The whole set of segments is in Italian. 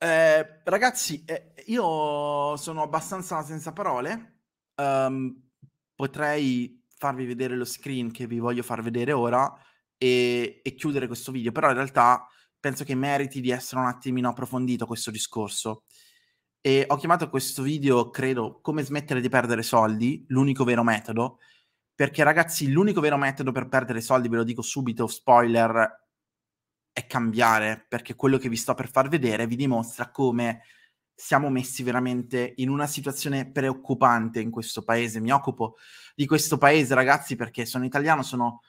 Eh, ragazzi, eh, io sono abbastanza senza parole. Um, potrei farvi vedere lo screen che vi voglio far vedere ora e, e, chiudere questo video, però in realtà penso che meriti di essere un attimino approfondito questo discorso. E ho chiamato questo video, credo, come smettere di perdere soldi, l'unico vero metodo, perché ragazzi, l'unico vero metodo per perdere soldi, ve lo dico subito, spoiler, è cambiare, perché quello che vi sto per far vedere vi dimostra come siamo messi veramente in una situazione preoccupante in questo paese. Mi occupo di questo paese, ragazzi, perché sono italiano, sono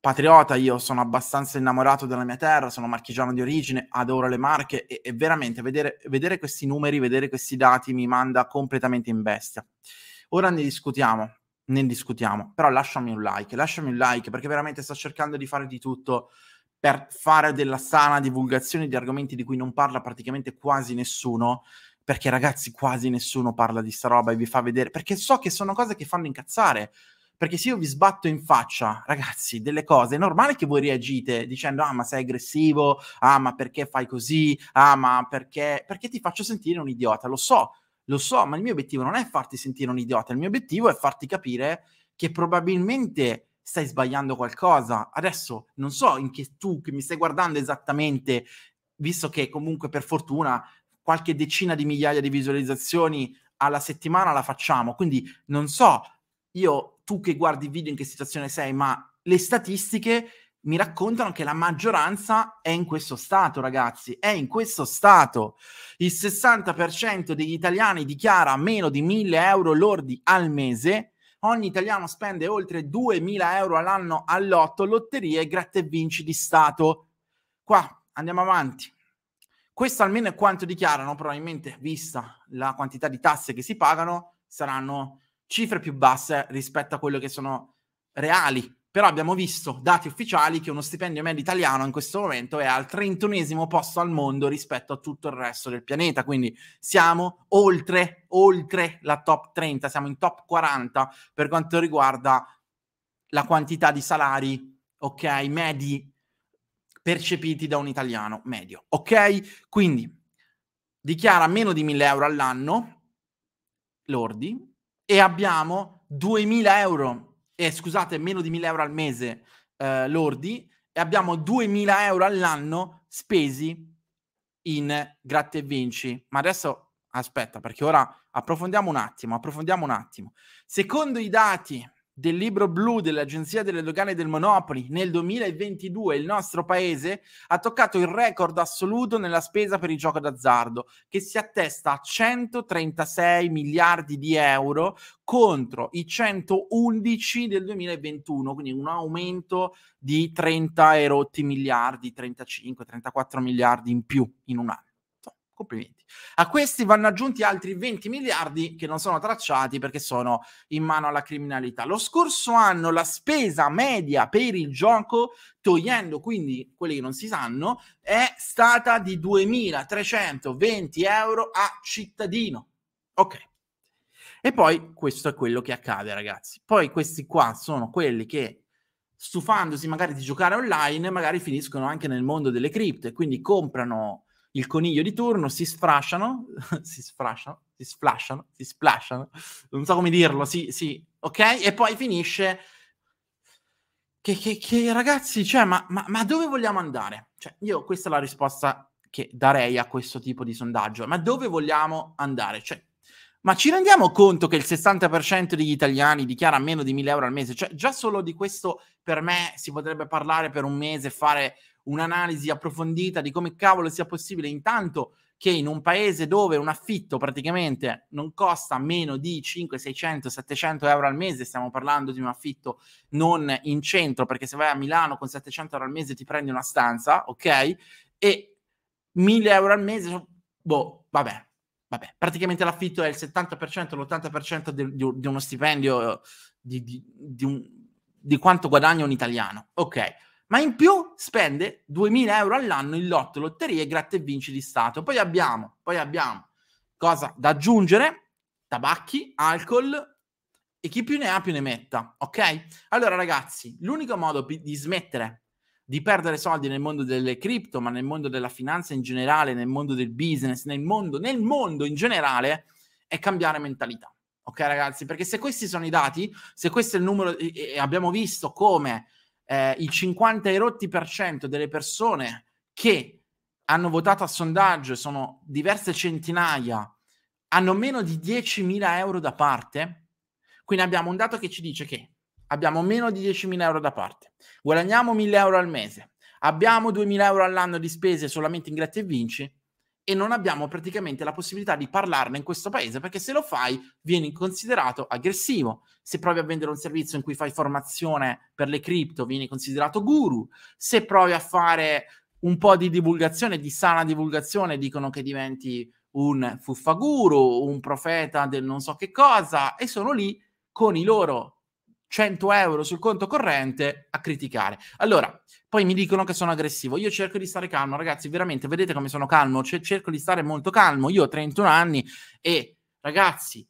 patriota, io sono abbastanza innamorato della mia terra, sono marchigiano di origine, adoro le marche e, e veramente vedere, vedere questi numeri, vedere questi dati mi manda completamente in bestia. Ora ne discutiamo, ne discutiamo, però lasciami un like, lasciami un like perché veramente sto cercando di fare di tutto per fare della sana divulgazione di argomenti di cui non parla praticamente quasi nessuno, perché ragazzi quasi nessuno parla di sta roba e vi fa vedere, perché so che sono cose che fanno incazzare, perché se io vi sbatto in faccia, ragazzi, delle cose, è normale che voi reagite dicendo ah ma sei aggressivo, ah ma perché fai così, ah ma perché, perché ti faccio sentire un idiota, lo so, lo so, ma il mio obiettivo non è farti sentire un idiota, il mio obiettivo è farti capire che probabilmente stai sbagliando qualcosa. Adesso non so in che tu che mi stai guardando esattamente, visto che comunque per fortuna qualche decina di migliaia di visualizzazioni alla settimana la facciamo. Quindi non so io tu che guardi video in che situazione sei, ma le statistiche mi raccontano che la maggioranza è in questo stato, ragazzi, è in questo stato. Il 60% degli italiani dichiara meno di 1000 euro lordi al mese ogni italiano spende oltre 2.000 euro all'anno all'otto, lotterie e gratta e vinci di Stato. Qua andiamo avanti. Questo almeno è quanto dichiarano, probabilmente vista la quantità di tasse che si pagano, saranno cifre più basse rispetto a quello che sono reali però abbiamo visto dati ufficiali che uno stipendio medio italiano in questo momento è al trentunesimo posto al mondo rispetto a tutto il resto del pianeta, quindi siamo oltre, oltre la top 30, siamo in top 40 per quanto riguarda la quantità di salari, ok, medi percepiti da un italiano medio, ok? Quindi dichiara meno di 1000 euro all'anno lordi e abbiamo 2000 euro eh, scusate, meno di 1000 euro al mese eh, lordi e abbiamo 2000 euro all'anno spesi in gratta e vinci. Ma adesso aspetta, perché ora approfondiamo un attimo, approfondiamo un attimo. Secondo i dati del libro blu dell'Agenzia delle Dogane del Monopoli nel 2022 il nostro paese ha toccato il record assoluto nella spesa per il gioco d'azzardo che si attesta a 136 miliardi di euro contro i 111 del 2021, quindi un aumento di 30 e miliardi, 35, 34 miliardi in più in un anno. Complimenti. A questi vanno aggiunti altri 20 miliardi che non sono tracciati perché sono in mano alla criminalità. Lo scorso anno la spesa media per il gioco, togliendo quindi quelli che non si sanno, è stata di 2.320 euro a cittadino. Ok. E poi questo è quello che accade, ragazzi. Poi questi qua sono quelli che stufandosi magari di giocare online, magari finiscono anche nel mondo delle cripte, quindi comprano il coniglio di turno, si sfrasciano, si sfrasciano, si sflasciano, si splasciano, non so come dirlo, sì, sì, ok? E poi finisce... Che, che, che ragazzi, cioè, ma, ma, ma, dove vogliamo andare? Cioè, io questa è la risposta che darei a questo tipo di sondaggio, ma dove vogliamo andare? Cioè, ma ci rendiamo conto che il 60% degli italiani dichiara meno di 1000 euro al mese? Cioè, già solo di questo per me si potrebbe parlare per un mese, fare un'analisi approfondita di come cavolo sia possibile intanto che in un paese dove un affitto praticamente non costa meno di 5, 600, 700 euro al mese, stiamo parlando di un affitto non in centro, perché se vai a Milano con 700 euro al mese ti prendi una stanza, ok? E 1000 euro al mese, boh, vabbè, vabbè, praticamente l'affitto è il 70%, l'80% di, di, di uno stipendio eh, di, di, un, di quanto guadagna un italiano, ok? ma in più spende 2.000 euro all'anno in lotto, lotterie e e vinci di Stato. Poi abbiamo, poi abbiamo cosa da aggiungere, tabacchi, alcol e chi più ne ha più ne metta, ok? Allora ragazzi, l'unico modo di smettere di perdere soldi nel mondo delle cripto, ma nel mondo della finanza in generale, nel mondo del business, nel mondo, nel mondo in generale, è cambiare mentalità. Ok ragazzi, perché se questi sono i dati, se questo è il numero, e abbiamo visto come eh, il 50 e rotti per cento delle persone che hanno votato a sondaggio, sono diverse centinaia, hanno meno di 10.000 euro da parte, quindi abbiamo un dato che ci dice che abbiamo meno di 10.000 euro da parte, guadagniamo 1.000 euro al mese, abbiamo 2.000 euro all'anno di spese solamente in gratta e vinci, e non abbiamo praticamente la possibilità di parlarne in questo paese perché se lo fai vieni considerato aggressivo. Se provi a vendere un servizio in cui fai formazione per le cripto, vieni considerato guru. Se provi a fare un po' di divulgazione, di sana divulgazione, dicono che diventi un fuffaguru, un profeta del non so che cosa e sono lì con i loro 100 euro sul conto corrente a criticare. Allora, poi mi dicono che sono aggressivo. Io cerco di stare calmo, ragazzi, veramente, vedete come sono calmo? C- cioè, cerco di stare molto calmo. Io ho 31 anni e, ragazzi,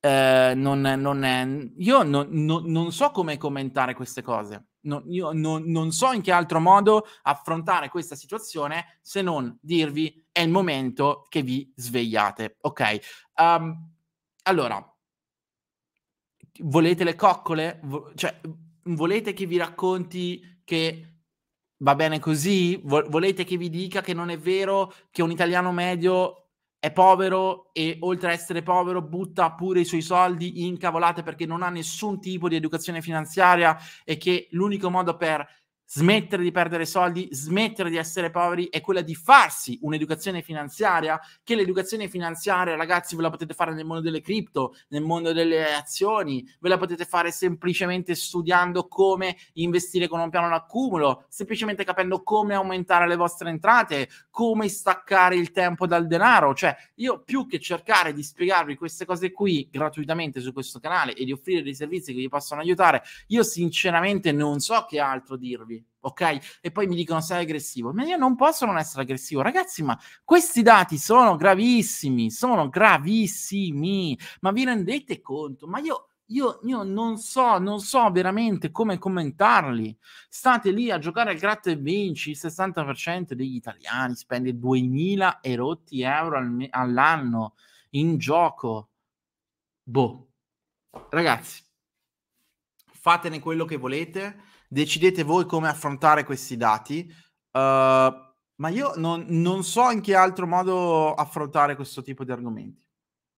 eh, non, non è, io non, non, non, so come commentare queste cose. io non so in che altro modo affrontare questa situazione se non dirvi è il momento che vi svegliate, ok? Um, allora, volete le coccole? Vo- cioè, volete che vi racconti che va bene così? Vo- volete che vi dica che non è vero che un italiano medio è povero e oltre a essere povero butta pure i suoi soldi in cavolate perché non ha nessun tipo di educazione finanziaria e che l'unico modo per smettere di perdere soldi, smettere di essere poveri è quella di farsi un'educazione finanziaria, che l'educazione finanziaria, ragazzi, ve la potete fare nel mondo delle cripto, nel mondo delle azioni, ve la potete fare semplicemente studiando come investire con un piano d'accumulo, semplicemente capendo come aumentare le vostre entrate, come staccare il tempo dal denaro, cioè io più che cercare di spiegarvi queste cose qui gratuitamente su questo canale e di offrire dei servizi che vi possano aiutare, io sinceramente non so che altro dirvi ok? E poi mi dicono sei aggressivo. Ma io non posso non essere aggressivo, ragazzi, ma questi dati sono gravissimi, sono gravissimi. Ma vi rendete conto? Ma io io, io, non so, non so veramente come commentarli. State lì a giocare al gratta e vinci. Il 60% degli italiani spende 2.000 erotti euro al, all'anno in gioco. Boh, ragazzi, fatene quello che volete decidete voi come affrontare questi dati, uh, ma io non, non so in che altro modo affrontare questo tipo di argomenti.